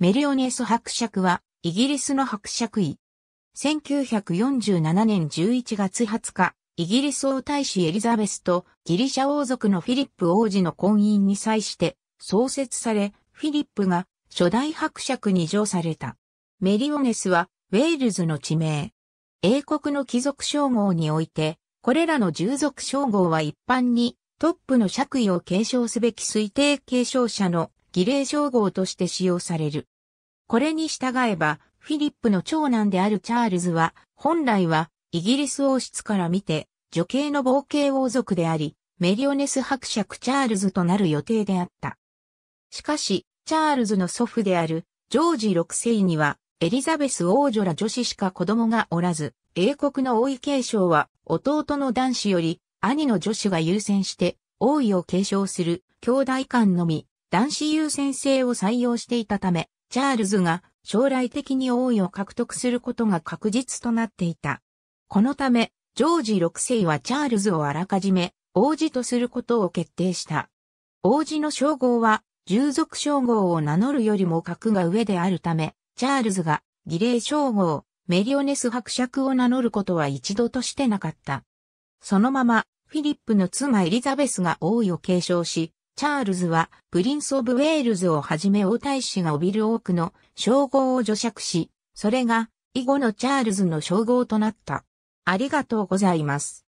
メリオネス伯爵は、イギリスの伯爵位。1947年11月20日、イギリス王太子エリザベスとギリシャ王族のフィリップ王子の婚姻に際して創設され、フィリップが初代伯爵に上された。メリオネスはウェールズの地名。英国の貴族称号において、これらの従属称号は一般にトップの爵位を継承すべき推定継承者の儀礼称号として使用される。これに従えば、フィリップの長男であるチャールズは、本来は、イギリス王室から見て、女系の冒険王族であり、メリオネス伯爵チャールズとなる予定であった。しかし、チャールズの祖父である、ジョージ6世には、エリザベス王女ら女子しか子供がおらず、英国の王位継承は、弟の男子より、兄の女子が優先して、王位を継承する、兄弟間のみ、男子優先制を採用していたため、チャールズが将来的に王位を獲得することが確実となっていた。このため、ジョージ6世はチャールズをあらかじめ王子とすることを決定した。王子の称号は、従属称号を名乗るよりも格が上であるため、チャールズが儀礼称号、メリオネス伯爵を名乗ることは一度としてなかった。そのまま、フィリップの妻エリザベスが王位を継承し、チャールズは、プリンス・オブ・ウェールズをはじめ王太子が帯びる多くの称号を除釈し、それが、以後のチャールズの称号となった。ありがとうございます。